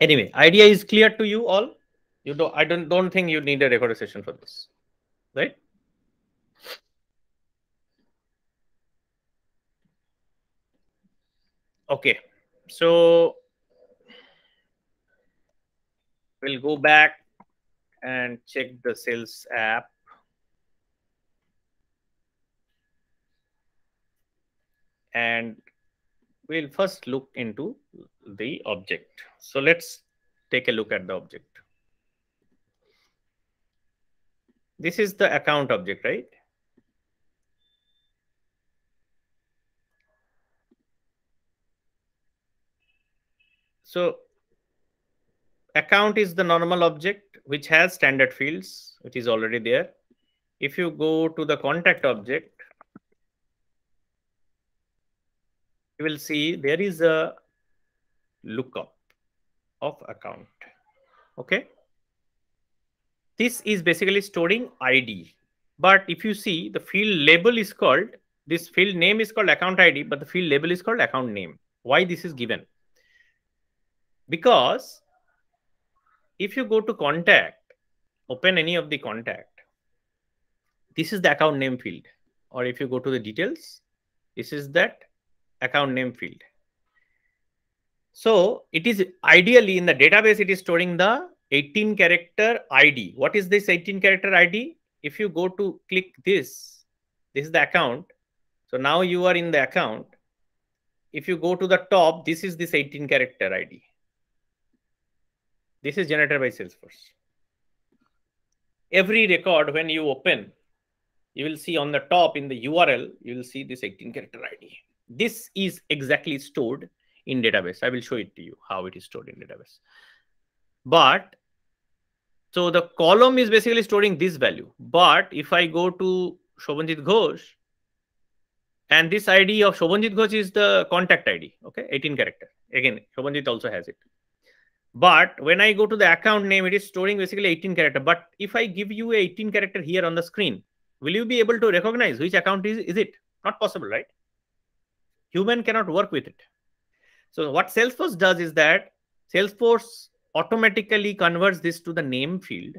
anyway idea is clear to you all you don't i don't don't think you need a record session for this right okay so we'll go back and check the sales app and we'll first look into the object so let's take a look at the object. This is the account object, right? So account is the normal object which has standard fields, which is already there. If you go to the contact object, you will see there is a lookup of account. Okay. This is basically storing ID. But if you see the field label is called, this field name is called account ID, but the field label is called account name. Why this is given? Because if you go to contact, open any of the contact, this is the account name field. Or if you go to the details, this is that account name field. So it is ideally in the database, it is storing the 18 character ID. What is this 18 character ID? If you go to click this, this is the account. So now you are in the account. If you go to the top, this is this 18 character ID. This is generated by Salesforce. Every record when you open, you will see on the top in the URL, you will see this 18 character ID. This is exactly stored in database. I will show it to you how it is stored in database. But so the column is basically storing this value. But if I go to Shobanjit Ghosh, and this ID of Shobanjit Ghosh is the contact ID, okay, 18 character. Again, Shobanjit also has it. But when I go to the account name, it is storing basically 18 character. But if I give you a 18 character here on the screen, will you be able to recognize which account is, is it? Not possible, right? Human cannot work with it. So what Salesforce does is that Salesforce automatically converts this to the name field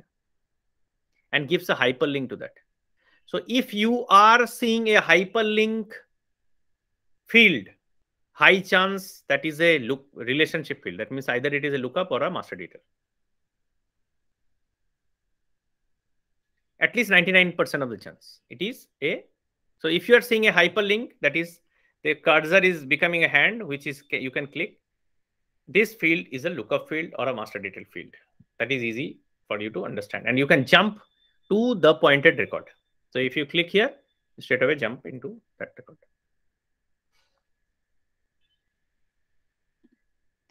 and gives a hyperlink to that. So if you are seeing a hyperlink field, high chance that is a look relationship field. That means either it is a lookup or a master detail. At least 99% of the chance. It is a so if you are seeing a hyperlink, that is the cursor is becoming a hand, which is you can click. This field is a lookup field or a master detail field. That is easy for you to understand. And you can jump to the pointed record. So if you click here, straight away jump into that record.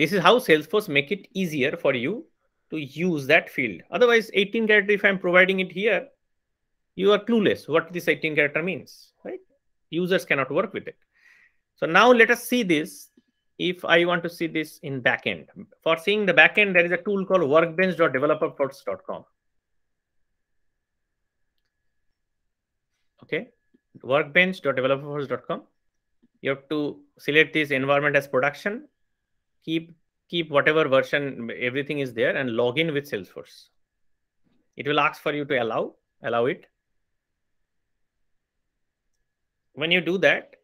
This is how Salesforce make it easier for you to use that field. Otherwise, 18 character, if I'm providing it here, you are clueless what this 18 character means, right? Users cannot work with it. So now let us see this if I want to see this in backend. For seeing the backend, there is a tool called workbench.developerplots.com. Okay, workbench.developerplots.com. You have to select this environment as production. Keep keep whatever version everything is there and log in with Salesforce. It will ask for you to allow allow it. When you do that,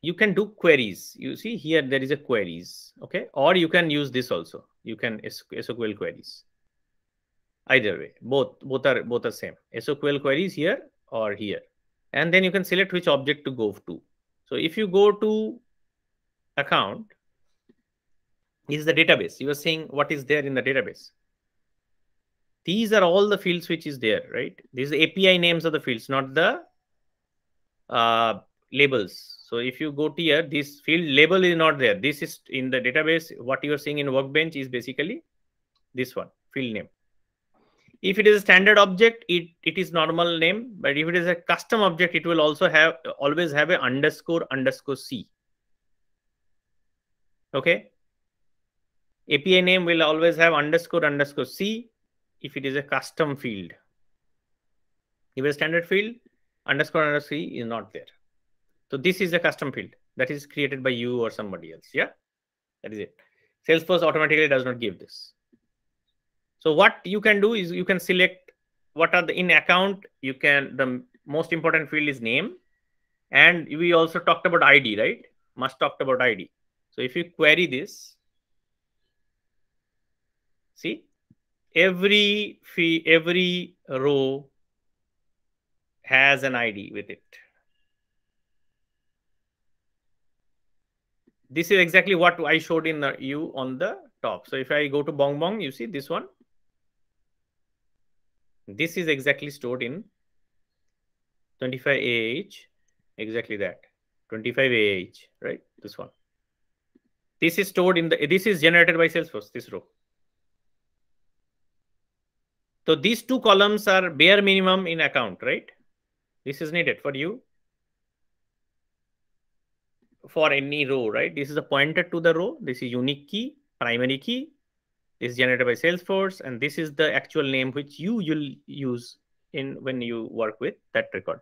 you can do queries. You see here, there is a queries, okay? Or you can use this also. You can SQL queries. Either way, both both are both are same. SQL queries here or here. And then you can select which object to go to. So if you go to account, is the database. You are saying what is there in the database. These are all the fields which is there, right? These are API names of the fields, not the uh, labels so if you go to here, this field label is not there. This is in the database. What you are seeing in Workbench is basically this one, field name. If it is a standard object, it, it is normal name. But if it is a custom object, it will also have always have a underscore underscore C. Okay. API name will always have underscore underscore C if it is a custom field. If a standard field, underscore underscore C is not there. So this is a custom field that is created by you or somebody else. Yeah, that is it. Salesforce automatically does not give this. So what you can do is you can select what are the in account. You can the most important field is name, and we also talked about ID, right? Must talked about ID. So if you query this, see every fee every row has an id with it this is exactly what I showed in the, uh, you on the top. So if I go to Bong Bong, you see this one. This is exactly stored in 25 AH, exactly that. 25 AH, right? This one. This is stored in the, this is generated by Salesforce, this row. So these two columns are bare minimum in account, right? This is needed for you for any row, right? This is a pointer to the row. This is unique key, primary key. This is generated by Salesforce, and this is the actual name which you will use in when you work with that record.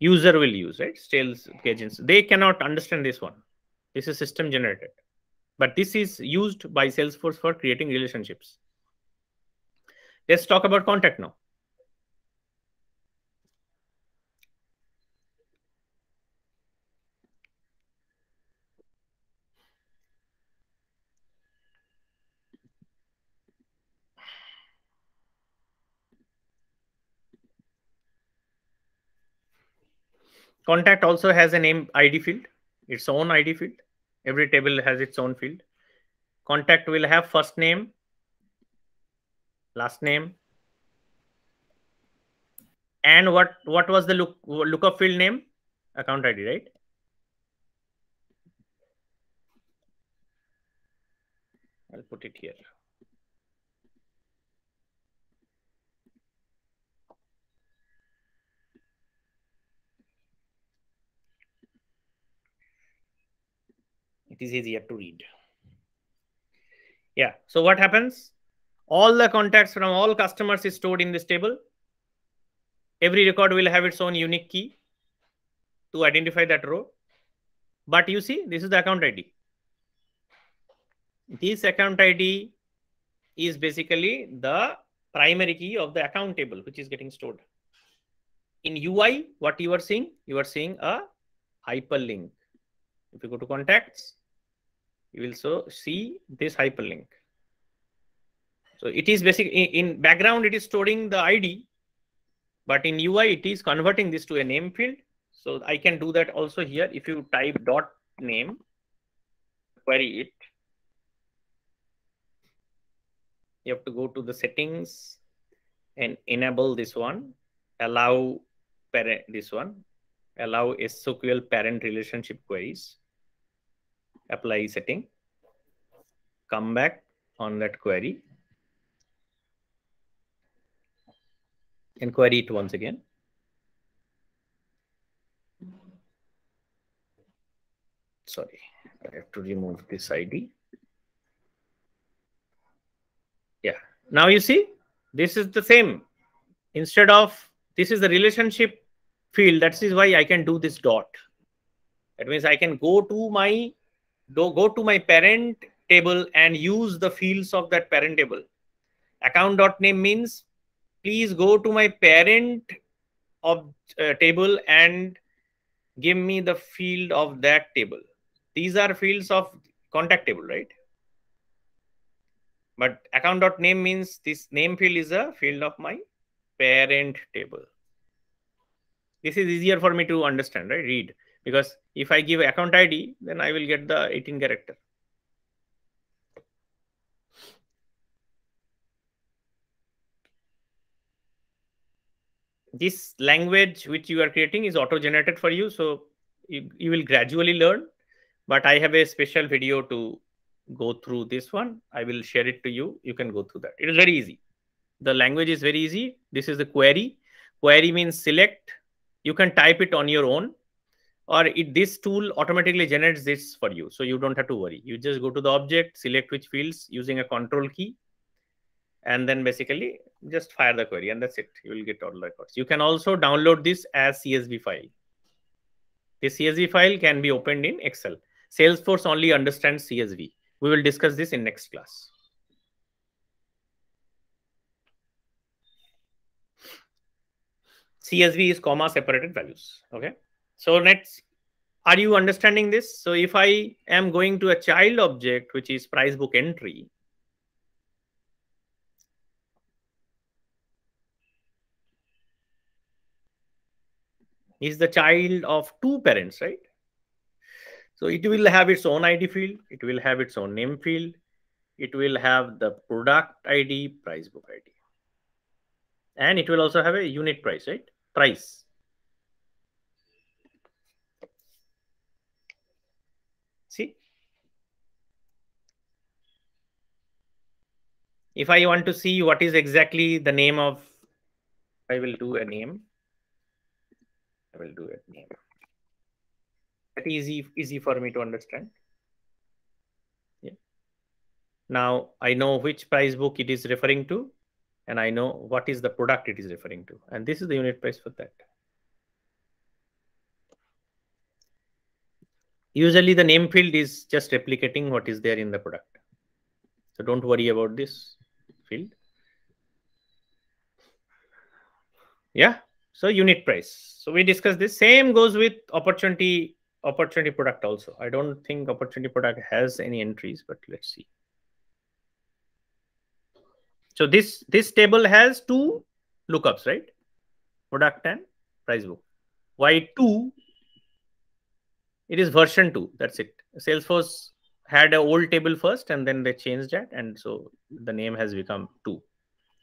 User will use right sales agents. They cannot understand this one. This is system generated, but this is used by Salesforce for creating relationships. Let's talk about contact now. Contact also has a name ID field, its own ID field. Every table has its own field. Contact will have first name, last name, and what what was the look lookup field name? Account ID, right? I'll put it here. It is easier to read. Yeah. So what happens? All the contacts from all customers is stored in this table. Every record will have its own unique key to identify that row. But you see, this is the account ID. This account ID is basically the primary key of the account table, which is getting stored. In UI, what you are seeing? You are seeing a hyperlink. If you go to contacts, you will so see this hyperlink. So it is basic in, in background, it is storing the ID, but in UI, it is converting this to a name field. So I can do that also here. If you type dot name, query it. You have to go to the settings and enable this one, allow parent, this one, allow SQL parent relationship queries apply setting, come back on that query, and query it once again. Sorry, I have to remove this ID. Yeah, now you see, this is the same. Instead of, this is the relationship field. That is why I can do this dot. That means I can go to my do go to my parent table and use the fields of that parent table. Account dot name means please go to my parent of uh, table and give me the field of that table. These are fields of contact table, right? But account dot name means this name field is a field of my parent table. This is easier for me to understand, right? Read because if I give account ID, then I will get the 18 character. This language which you are creating is auto-generated for you. So you, you will gradually learn, but I have a special video to go through this one. I will share it to you. You can go through that. It is very easy. The language is very easy. This is the query. Query means select. You can type it on your own or it, this tool automatically generates this for you. So you don't have to worry. You just go to the object, select which fields using a control key, and then basically just fire the query and that's it. You will get all the records. You can also download this as CSV file. The CSV file can be opened in Excel. Salesforce only understands CSV. We will discuss this in next class. CSV is comma separated values. Okay. So let's, are you understanding this? So if I am going to a child object, which is price book entry, is the child of two parents, right? So it will have its own ID field. It will have its own name field. It will have the product ID, price book ID. And it will also have a unit price, right? Price. if I want to see what is exactly the name of, I will do a name. I will do a name. That easy, easy for me to understand. Yeah. Now I know which price book it is referring to, and I know what is the product it is referring to. And this is the unit price for that. Usually the name field is just replicating what is there in the product. So don't worry about this field. Yeah, so unit price. So we discussed this. Same goes with opportunity opportunity product also. I don't think opportunity product has any entries, but let's see. So this this table has two lookups, right? Product and price book. Why it is version 2. That's it. Salesforce had an old table first and then they changed that and so the name has become two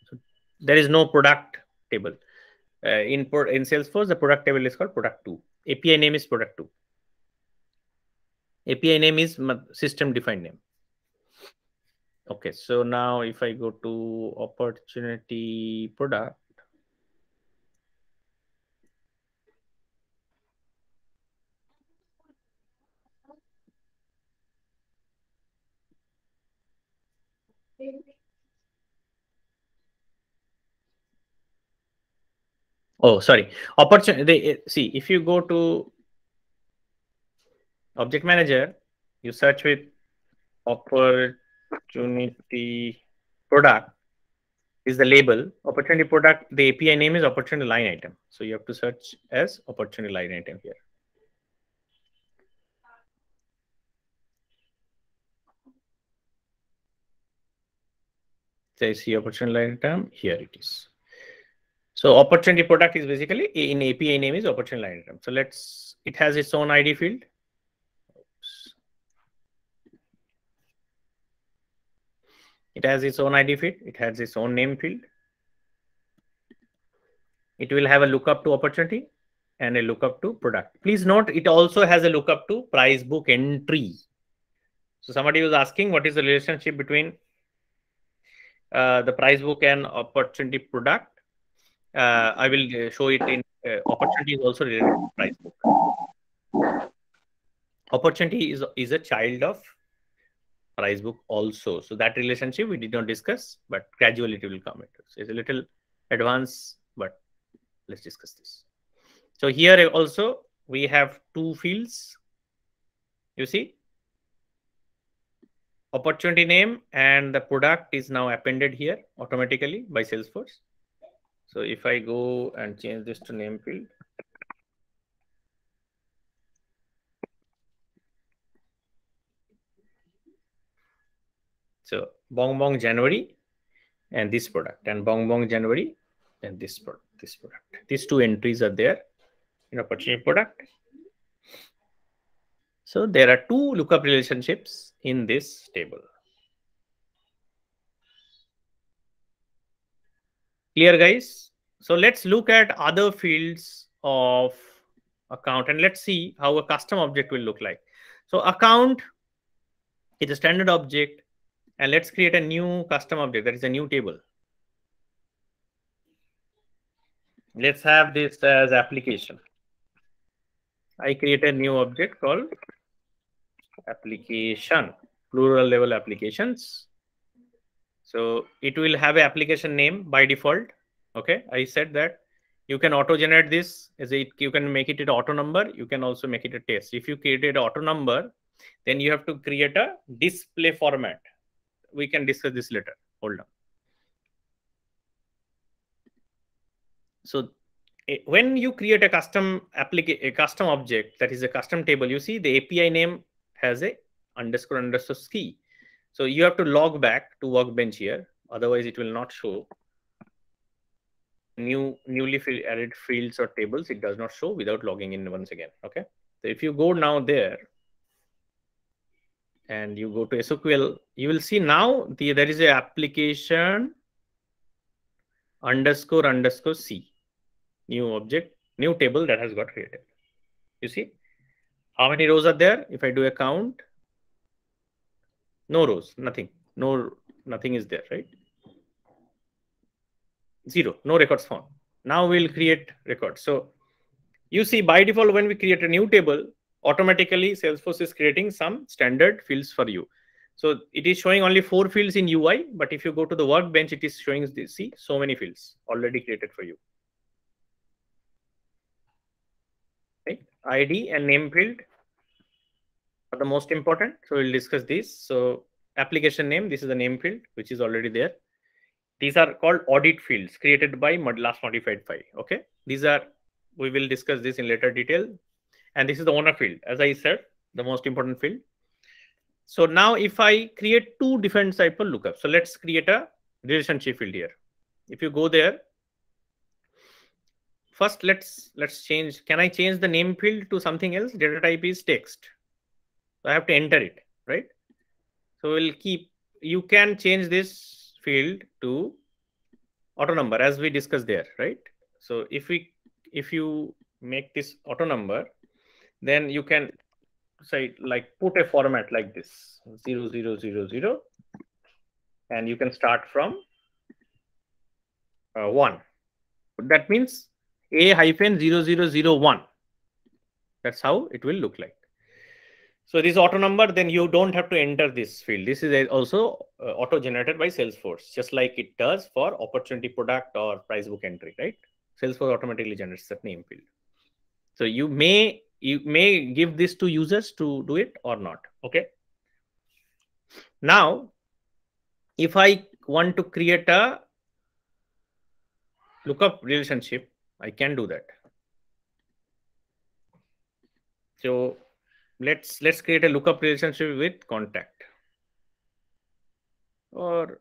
so there is no product table uh, in in salesforce the product table is called product 2 api name is product 2 api name is system defined name okay so now if i go to opportunity product oh sorry opportunity eh, see if you go to object manager you search with opportunity product is the label opportunity product the api name is opportunity line item so you have to search as opportunity line item here say see opportunity line item here it is so opportunity product is basically in API name is opportunity line item. So let's, it has its own ID field. Oops. It has its own ID field. It has its own name field. It will have a lookup to opportunity and a lookup to product. Please note, it also has a lookup to price book entry. So somebody was asking what is the relationship between uh, the price book and opportunity product uh, I will uh, show it in uh, opportunity is also related to price book. Opportunity is, is a child of price book also. So that relationship we did not discuss, but gradually it will come. into. it's a little advanced, but let's discuss this. So here also we have two fields. You see, opportunity name and the product is now appended here automatically by Salesforce. So if I go and change this to name field, so bong bong January and this product and bong bong January and this product, this product. These two entries are there in opportunity product. So there are two lookup relationships in this table. Clear, guys? So let's look at other fields of account and let's see how a custom object will look like. So account is a standard object and let's create a new custom object that is a new table. Let's have this as application. I create a new object called application, plural level applications. So it will have an application name by default. Okay, I said that you can auto generate this as it you can make it an auto number. You can also make it a test. If you created auto number, then you have to create a display format. We can discuss this later. Hold on. So eh, when you create a custom a custom object that is a custom table, you see the API name has a underscore underscore key. So you have to log back to Workbench here. Otherwise, it will not show new newly added fields or tables. It does not show without logging in once again. Okay. So if you go now there and you go to SQL, you will see now the there is a application underscore underscore C new object, new table that has got created. You see how many rows are there? If I do a count, no rows, nothing. No, nothing is there, right? Zero, no records found. Now we'll create records. So you see by default, when we create a new table, automatically Salesforce is creating some standard fields for you. So it is showing only four fields in UI, but if you go to the workbench, it is showing this. See, so many fields already created for you. Right? ID and name field, are the most important. So we'll discuss these. So application name, this is the name field, which is already there. These are called audit fields created by last modified file. Okay. These are, we will discuss this in later detail. And this is the owner field, as I said, the most important field. So now if I create two different type of lookup, so let's create a relationship field here. If you go there, first let's let's change. Can I change the name field to something else? Data type is text. So I have to enter it, right? So we'll keep, you can change this field to auto number as we discussed there, right? So if we, if you make this auto number, then you can say like put a format like this, zero, zero, zero, zero, and you can start from uh, one. That means a hyphen zero, zero, zero, one. That's how it will look like. So this auto number, then you don't have to enter this field. This is also uh, auto generated by Salesforce, just like it does for opportunity product or price book entry, right? Salesforce automatically generates that name field. So you may you may give this to users to do it or not. Okay. Now, if I want to create a lookup relationship, I can do that. So let's let's create a lookup relationship with contact or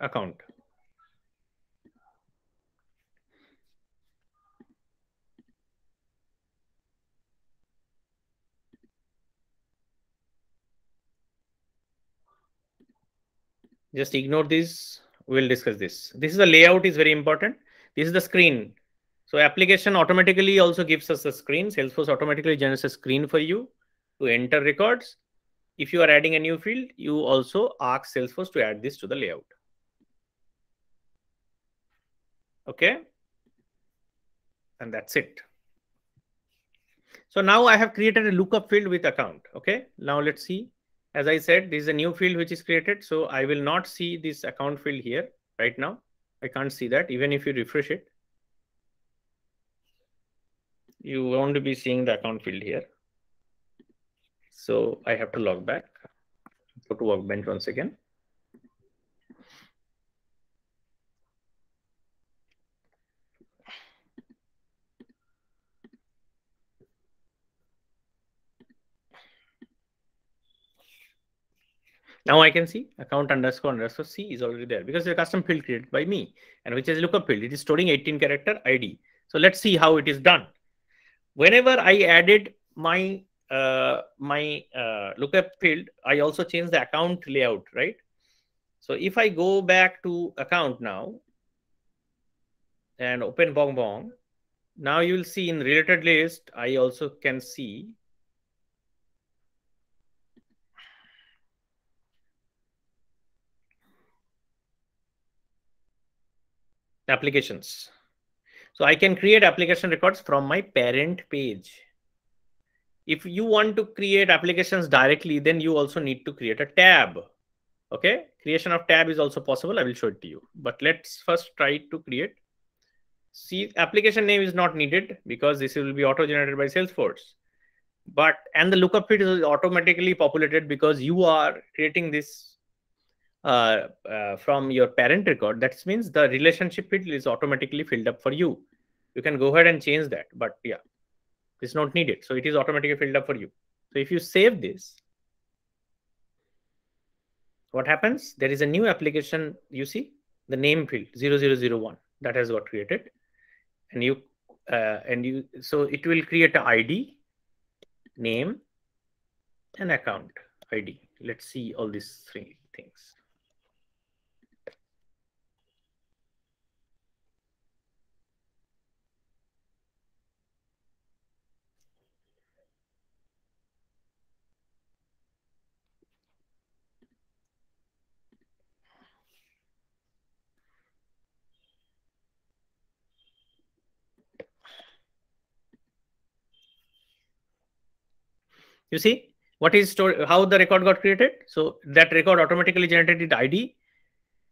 account just ignore this we'll discuss this this is the layout is very important this is the screen so application automatically also gives us a screen salesforce automatically generates a screen for you to enter records. If you are adding a new field, you also ask Salesforce to add this to the layout. Okay. And that's it. So now I have created a lookup field with account. Okay. Now let's see. As I said, this is a new field which is created. So I will not see this account field here right now. I can't see that even if you refresh it. You won't be seeing the account field here. So I have to log back. Go to Workbench once again. Now I can see account underscore underscore C is already there because the custom field created by me and which is lookup field. It is storing 18 character ID. So let's see how it is done. Whenever I added my uh, my uh, lookup field, I also change the account layout, right? So if I go back to account now and open Bong Bong, now you will see in related list, I also can see applications. So I can create application records from my parent page if you want to create applications directly, then you also need to create a tab. Okay, creation of tab is also possible. I will show it to you. But let's first try to create. See, application name is not needed because this will be auto-generated by Salesforce. But and the lookup field is automatically populated because you are creating this uh, uh, from your parent record. That means the relationship field is automatically filled up for you. You can go ahead and change that. But yeah it's not needed. So it is automatically filled up for you. So if you save this, what happens? There is a new application, you see, the name field 0001 that has got created. And you, uh, and you, so it will create a ID, name, and account ID. Let's see all these three things. You see what is stored, how the record got created. So that record automatically generated ID.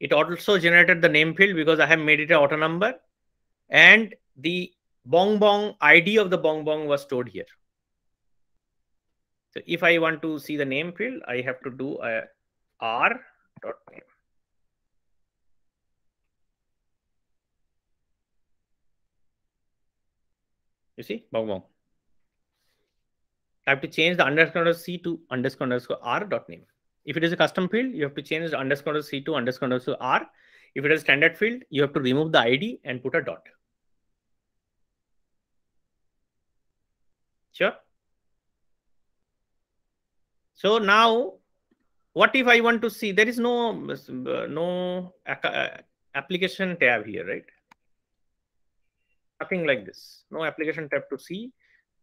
It also generated the name field because I have made it an auto number. And the bong bong ID of the bong bong was stored here. So if I want to see the name field, I have to do a r dot name. You see, bong bong. I have to change the underscore C to underscore underscore R dot name. If it is a custom field, you have to change the underscore C to underscore underscore R. If it is a standard field, you have to remove the ID and put a dot. Sure. So now, what if I want to see? There is no no uh, application tab here, right? Nothing like this. No application tab to see.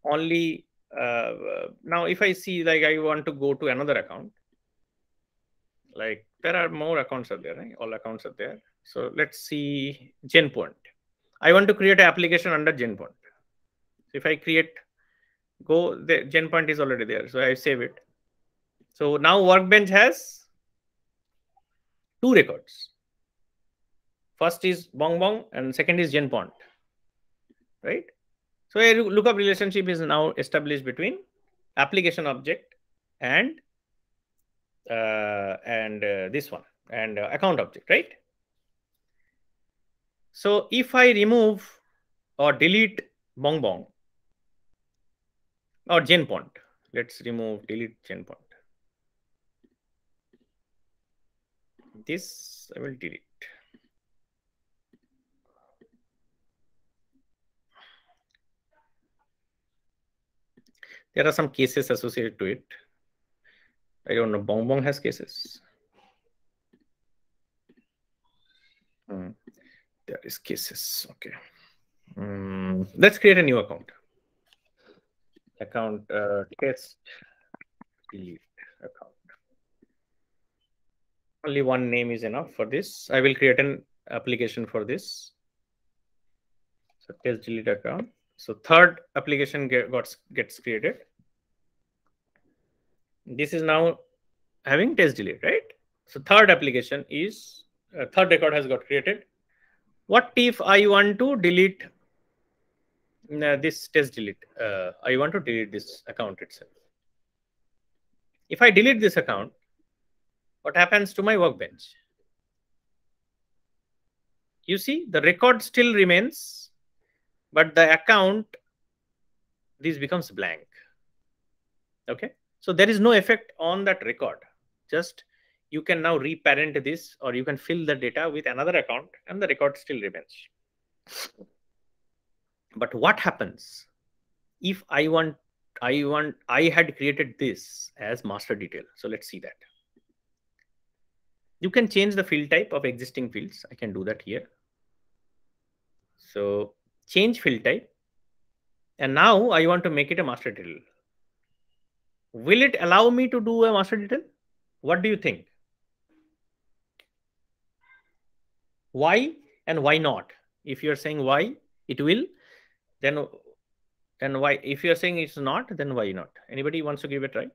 Only uh, now if i see like i want to go to another account like there are more accounts are there right? all accounts are there so let's see genpoint i want to create an application under genpoint so if i create go the genpoint is already there so i save it so now workbench has two records first is bong bong and second is genpoint right so a lookup relationship is now established between application object and uh, and uh, this one and uh, account object, right? So if I remove or delete bong bong or point, let's remove delete gen point. This I will delete. There are some cases associated to it. I don't know. bong has cases. Mm. There is cases. Okay. Mm. Let's create a new account. Account uh, test delete account. Only one name is enough for this. I will create an application for this. So test delete account. So third application get, gets, gets created. This is now having test delay, right? So third application is, uh, third record has got created. What if I want to delete uh, this test delete? Uh, I want to delete this account itself. If I delete this account, what happens to my workbench? You see, the record still remains but the account this becomes blank okay so there is no effect on that record just you can now reparent this or you can fill the data with another account and the record still remains but what happens if i want i want i had created this as master detail so let's see that you can change the field type of existing fields i can do that here so change field type. And now I want to make it a master detail. Will it allow me to do a master detail? What do you think? Why and why not? If you're saying why, it will. Then and why if you're saying it's not, then why not? Anybody wants to give it right?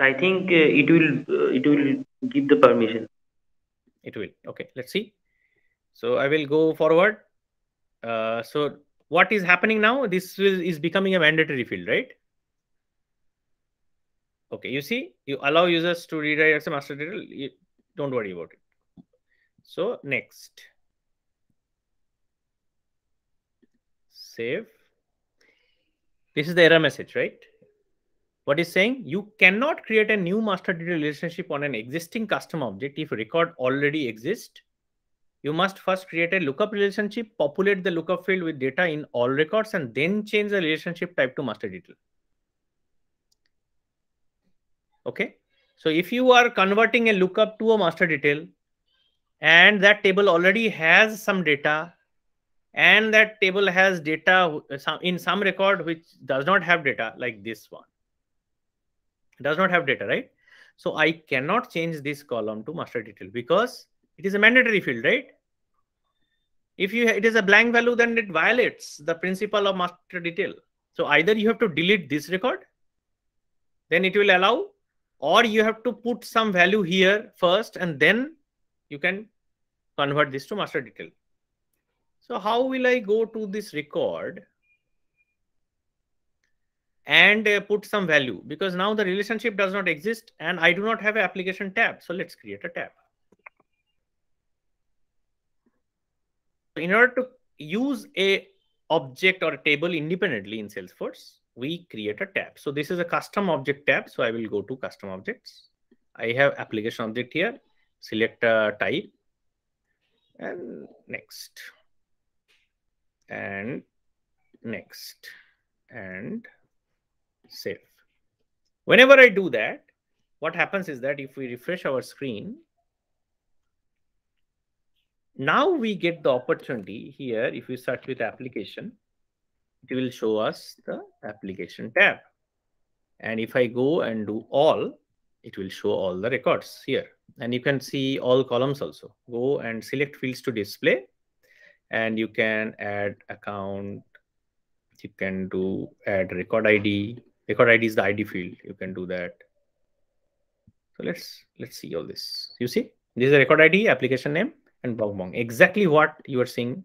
I think uh, it will uh, it will give the permission. It will. Okay, let's see. So I will go forward. Uh, so what is happening now? This is, is becoming a mandatory field, right? Okay, you see, you allow users to redirect as a master detail. You, don't worry about it. So next. Save. This is the error message, right? what is saying you cannot create a new master data relationship on an existing custom object if record already exists you must first create a lookup relationship populate the lookup field with data in all records and then change the relationship type to master detail okay so if you are converting a lookup to a master detail and that table already has some data and that table has data uh, in some record which does not have data like this one does not have data, right? So I cannot change this column to master detail because it is a mandatory field, right? If you it is a blank value, then it violates the principle of master detail. So either you have to delete this record, then it will allow, or you have to put some value here first, and then you can convert this to master detail. So how will I go to this record and uh, put some value because now the relationship does not exist and I do not have an application tab. So let's create a tab. In order to use a object or a table independently in Salesforce, we create a tab. So this is a custom object tab. So I will go to custom objects. I have application object here, select a type and next and next and save. Whenever I do that, what happens is that if we refresh our screen, now we get the opportunity here. If we search with application, it will show us the application tab. And if I go and do all, it will show all the records here. And you can see all columns also. Go and select fields to display. And you can add account. You can do add record ID record id is the id field you can do that so let's let's see all this you see this is a record id application name and bong bong exactly what you are seeing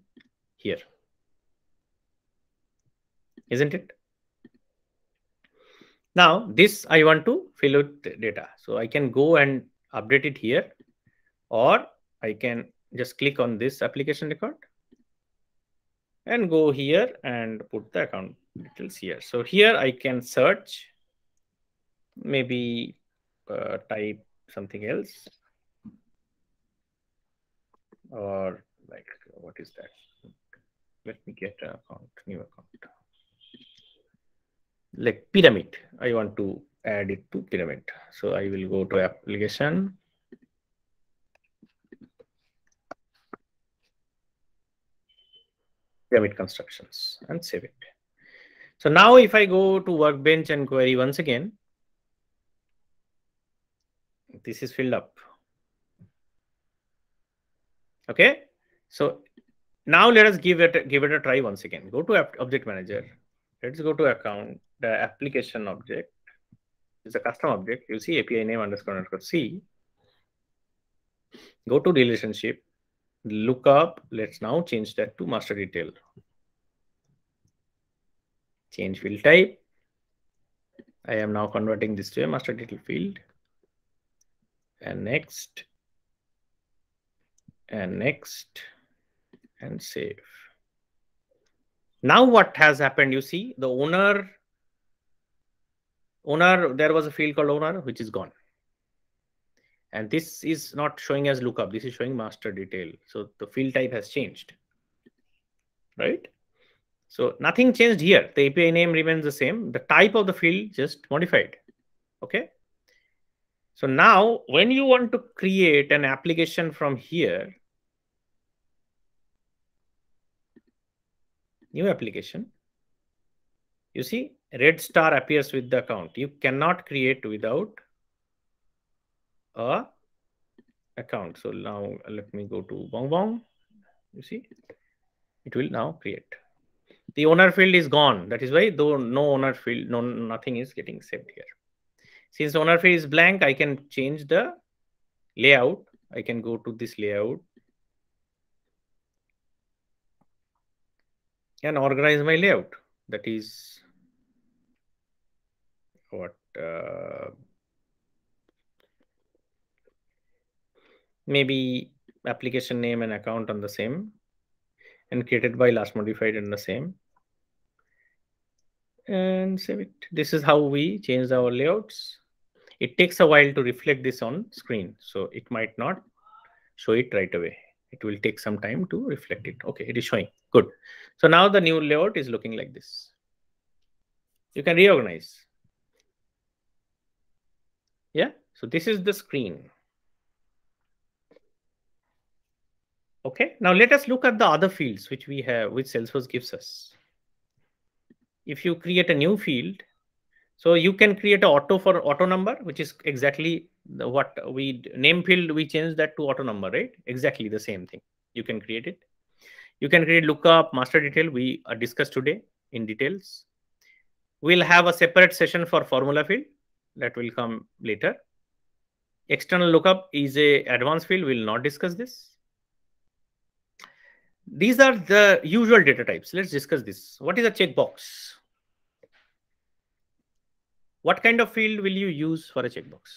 here isn't it now this i want to fill the data so i can go and update it here or i can just click on this application record and go here and put the account details here. So here I can search, maybe uh, type something else or like, what is that? Let me get an account, new account. Like pyramid, I want to add it to pyramid. So I will go to application. Pyramid constructions and save it. So now if I go to workbench and query once again, this is filled up. Okay. So now let us give it, give it a try once again. Go to object manager. Let's go to account, the application object. It's a custom object. You see API name underscore underscore C. Go to relationship, look up. Let's now change that to master detail change field type. I am now converting this to a master title field. And next. And next. And save. Now what has happened, you see, the owner, owner, there was a field called owner, which is gone. And this is not showing as lookup. This is showing master detail. So the field type has changed, right? So nothing changed here. The API name remains the same. The type of the field just modified. Okay. So now when you want to create an application from here, new application, you see red star appears with the account. You cannot create without a account. So now let me go to Bong Bong. You see, it will now create the owner field is gone. That is why though no owner field, no nothing is getting saved here. Since owner field is blank, I can change the layout. I can go to this layout and organize my layout. That is what uh, maybe application name and account on the same and created by last modified in the same and save it. This is how we change our layouts. It takes a while to reflect this on screen. So it might not show it right away. It will take some time to reflect it. Okay, it is showing. Good. So now the new layout is looking like this. You can reorganize. Yeah, so this is the screen. Okay, now let us look at the other fields which we have, which Salesforce gives us if you create a new field, so you can create an auto for auto number, which is exactly the, what we name field, we change that to auto number, right? Exactly the same thing. You can create it. You can create lookup, master detail. We uh, discussed today in details. We'll have a separate session for formula field that will come later. External lookup is a advanced field. We'll not discuss this. These are the usual data types. Let's discuss this. What is a checkbox? What kind of field will you use for a checkbox?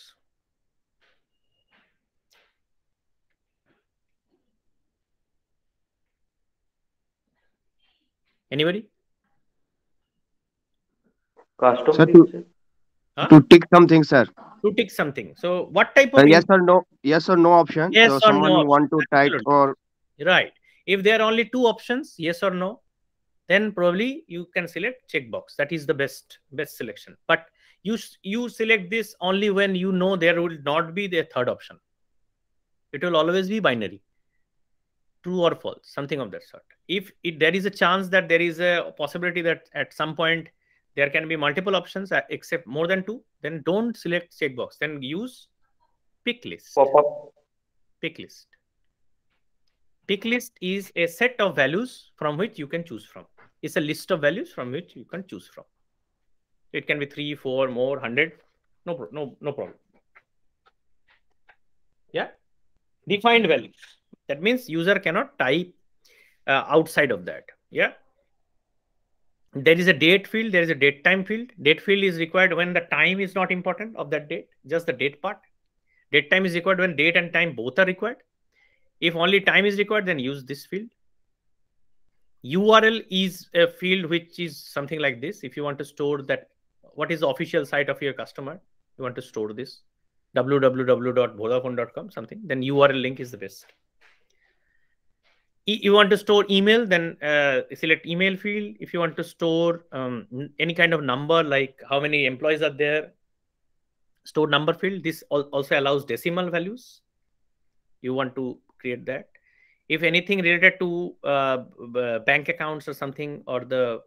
Anybody? Custom sir, field, to, huh? to tick something, sir. To tick something. So what type of... Uh, yes or no. Yes or no option. Yes so or someone no. want to type Absolutely. or... Right. If there are only two options, yes or no, then probably you can select checkbox. That is the best best selection. But you you select this only when you know there will not be the third option it will always be binary true or false something of that sort if it, there is a chance that there is a possibility that at some point there can be multiple options uh, except more than two then don't select checkbox then use pick list Pop-up. pick list pick list is a set of values from which you can choose from it's a list of values from which you can choose from it can be three, four, more, hundred. No, no, no problem. Yeah, defined value. That means user cannot type uh, outside of that. Yeah. There is a date field. There is a date time field. Date field is required when the time is not important of that date. Just the date part. Date time is required when date and time both are required. If only time is required, then use this field. URL is a field which is something like this. If you want to store that what is the official site of your customer you want to store this www.vodafone.com something then url link is the best you want to store email then uh, select email field if you want to store um, any kind of number like how many employees are there store number field this also allows decimal values you want to create that if anything related to uh, bank accounts or something or the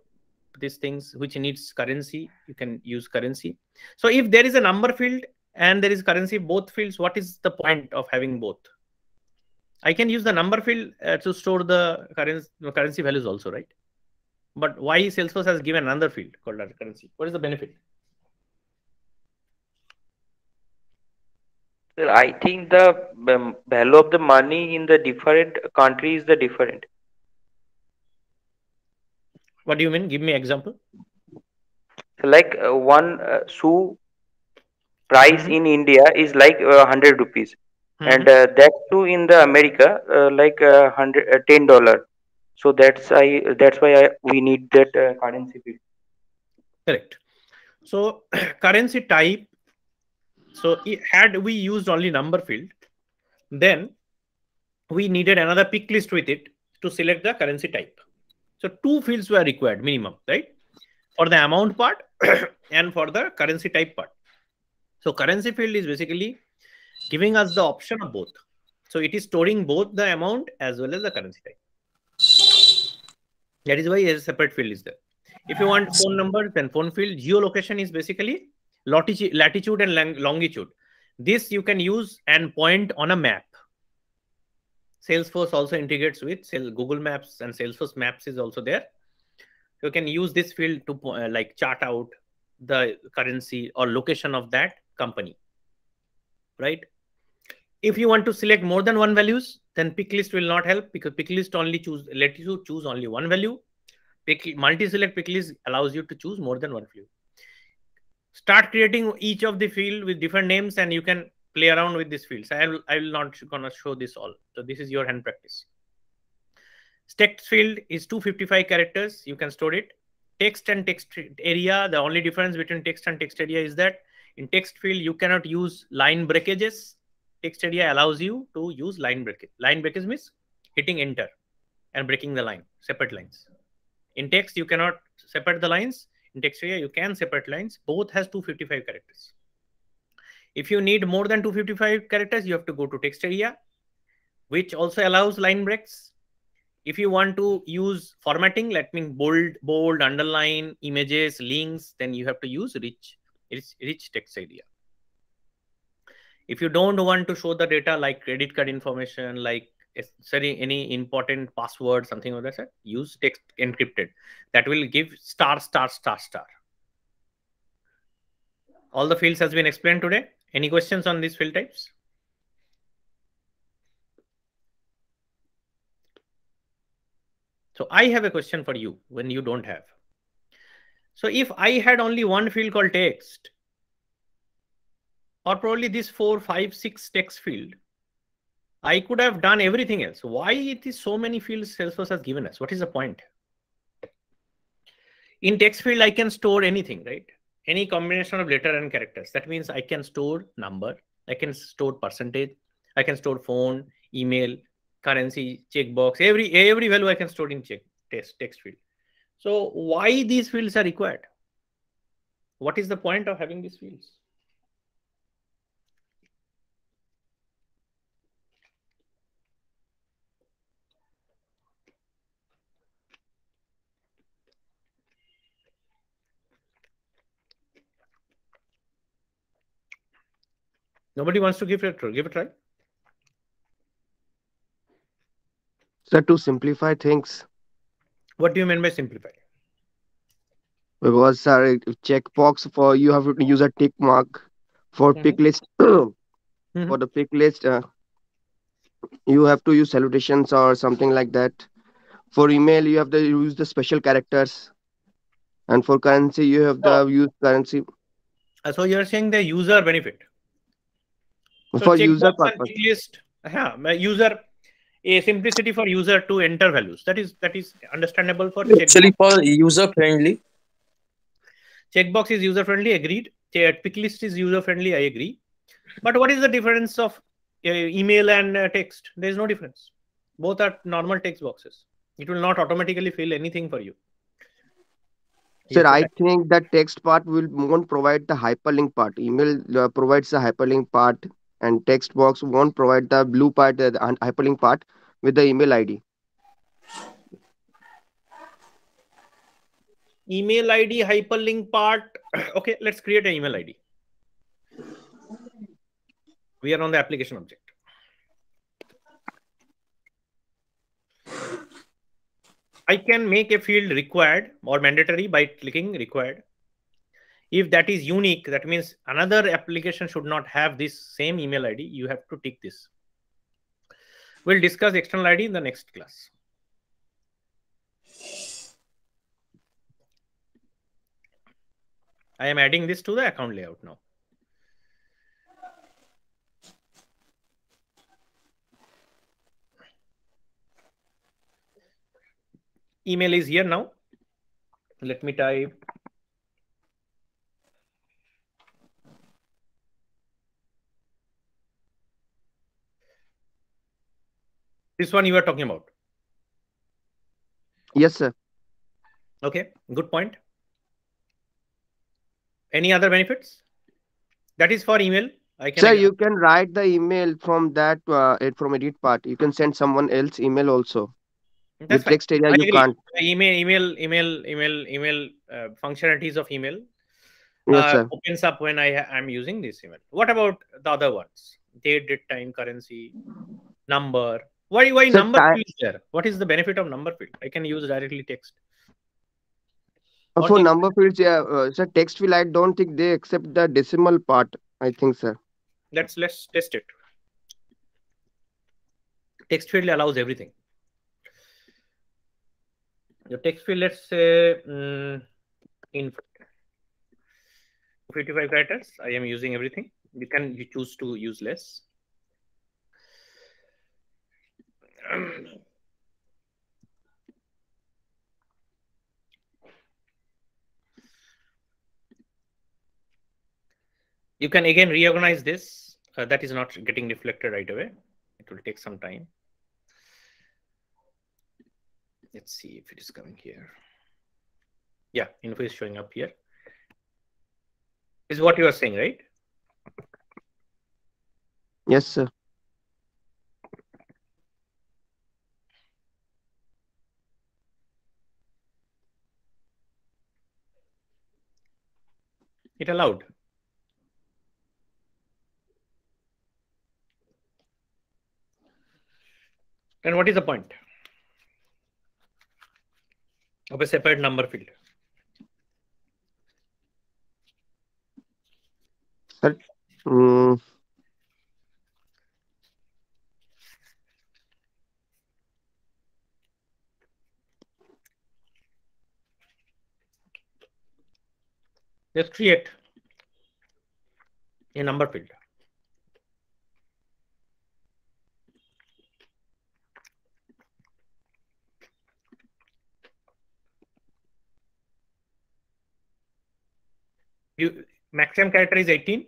these things which needs currency you can use currency so if there is a number field and there is currency both fields what is the point of having both i can use the number field uh, to store the currency currency values also right but why salesforce has given another field called currency what is the benefit Well, I think the um, value of the money in the different countries is the different. What do you mean? Give me example. Like uh, one uh, price mm -hmm. in India is like uh, 100 rupees. Mm -hmm. And uh, that too in the America, uh, like uh, hundred uh, ten dollar. So that's I. That's why I, we need that currency field. Correct. So currency type. So it, had we used only number field, then we needed another pick list with it to select the currency type. So two fields were required minimum, right? For the amount part and for the currency type part. So currency field is basically giving us the option of both. So it is storing both the amount as well as the currency type. That is why a separate field is there. If you want phone number, then phone field. Geolocation is basically latitude and longitude. This you can use and point on a map. Salesforce also integrates with Google Maps and Salesforce Maps is also there. You can use this field to uh, like chart out the currency or location of that company, right? If you want to select more than one values, then pick list will not help because pick list only choose let you choose only one value. Pick, multi-select pick list allows you to choose more than one value. Start creating each of the field with different names and you can play around with these fields. I will, I will not gonna show this all. So this is your hand practice. Text field is 255 characters. You can store it. Text and text area. The only difference between text and text area is that in text field, you cannot use line breakages. Text area allows you to use line breakage. Line breakage means hitting enter and breaking the line, separate lines. In text, you cannot separate the lines. In text area, you can separate lines. Both has 255 characters. If you need more than 255 characters, you have to go to text area, which also allows line breaks. If you want to use formatting, let me bold, bold, underline, images, links, then you have to use rich, rich, rich text area. If you don't want to show the data like credit card information, like sorry, any important password, something like that, use text encrypted. That will give star, star, star, star all the fields has been explained today any questions on these field types? So I have a question for you when you don't have. So if I had only one field called text, or probably this four, five, six text field, I could have done everything else. Why it is so many fields Salesforce has given us? What is the point? In text field, I can store anything, right? any combination of letter and characters. That means I can store number, I can store percentage, I can store phone, email, currency, checkbox, every every value I can store in check text text field. So why these fields are required? What is the point of having these fields? Nobody wants to give it a give it a try. So to simplify things. What do you mean by simplify? Because sir, checkbox for you have to use a tick mark for mm-hmm. pick list. mm-hmm. For the pick list, uh, you have to use salutations or something like that. For email, you have to use the special characters, and for currency, you have oh. the use currency. Uh, so you're saying the user benefit for so user purpose. List, user a simplicity for user to enter values. That is that is understandable for actually for user friendly. Checkbox is user friendly. Agreed. Pick list is user friendly. I agree. But what is the difference of uh, email and uh, text? There is no difference. Both are normal text boxes. It will not automatically fill anything for you. Sir, I think that text part will won't provide the hyperlink part. Email uh, provides the hyperlink part and text box won't provide the blue part, uh, the hyperlink part with the email ID. Email ID, hyperlink part. okay, let's create an email ID. We are on the application object. I can make a field required or mandatory by clicking required if that is unique that means another application should not have this same email id you have to tick this we'll discuss external id in the next class i am adding this to the account layout now email is here now let me type This one you were talking about. Yes, sir. Okay, good point. Any other benefits? That is for email. I can. Sir, you can write the email from that uh, from edit part. You can send someone else email also. That's text area you can't. Email, email, email, email, email uh, functionalities of email uh, opens up when I am using this email. What about the other ones? Date, date, time, currency, number, why why so number time, field there? What is the benefit of number field? I can use directly text. Uh, or for text. number fields, yeah, uh, sir, text field. I don't think they accept the decimal part. I think, sir. Let's let's test it. Text field allows everything. The text field, let's say, um, in 55 characters. I am using everything. You can you choose to use less. you can again reorganize this. Uh, that is not getting reflected right away. It will take some time. Let's see if it is coming here. Yeah, info is showing up here. Is what you are saying, right? Yes, sir. it allowed. And what is the point of a separate number field? Sir. let's create a number field. You maximum character is 18.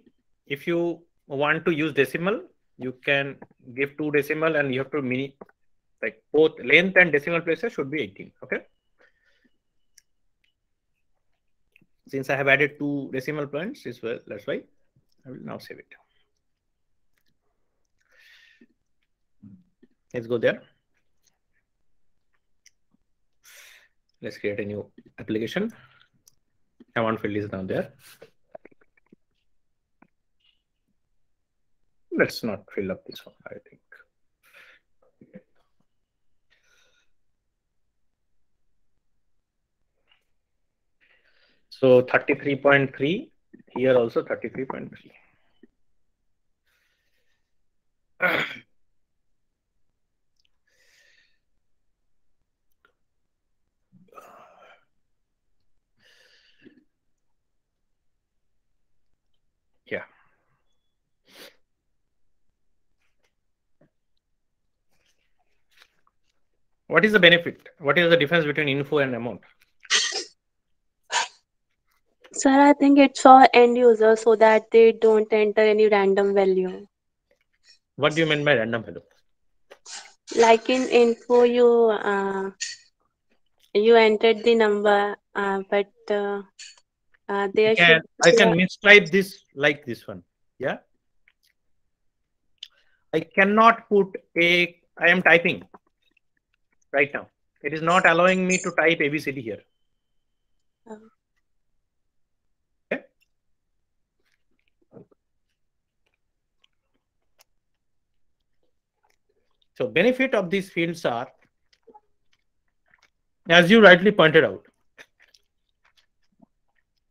If you want to use decimal, you can give two decimal and you have to mini like both length and decimal places should be 18. Okay. since I have added two decimal points as well, that's why I will now save it. Let's go there. Let's create a new application. want field is now there. Let's not fill up this one, I think. So 33.3, here also 33.3. yeah. What is the benefit? What is the difference between info and amount? Sir, I think it's for end user so that they don't enter any random value. What do you mean by random value? Like in info, you uh, you entered the number, uh, but uh, uh, there I can, I can mistype this like this one. Yeah. I cannot put a. I am typing right now. It is not allowing me to type ABCD here. Oh. So benefit of these fields are, as you rightly pointed out,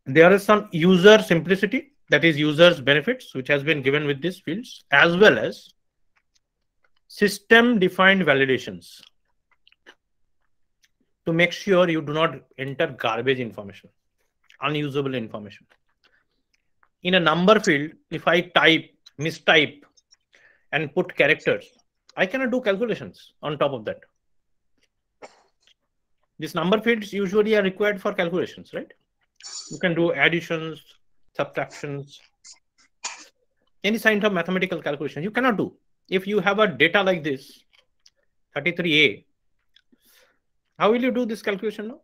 there is some user simplicity, that is users benefits, which has been given with these fields, as well as system defined validations to make sure you do not enter garbage information, unusable information. In a number field, if I type, mistype and put characters, I cannot do calculations on top of that. These number fields usually are required for calculations, right? You can do additions, subtractions, any kind of mathematical calculation. You cannot do. If you have a data like this, 33A, how will you do this calculation now?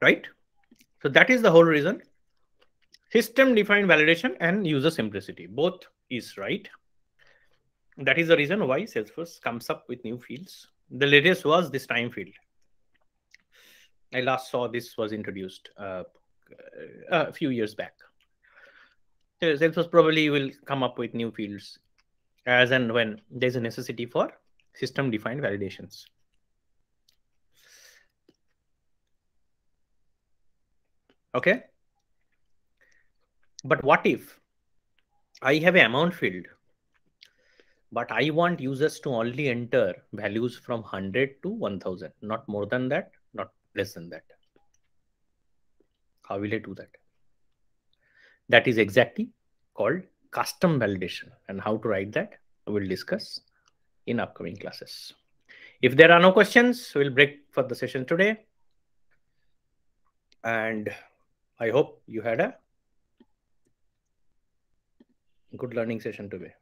Right? So that is the whole reason System defined validation and user simplicity. Both is right. That is the reason why Salesforce comes up with new fields. The latest was this time field. I last saw this was introduced uh, uh a few years back. Salesforce probably will come up with new fields as and when there's a necessity for system defined validations. Okay. But what if I have an amount field, but I want users to only enter values from 100 to 1000, not more than that, not less than that. How will I do that? That is exactly called custom validation and how to write that we'll discuss in upcoming classes. If there are no questions, we'll break for the session today. And I hope you had a good learning session today.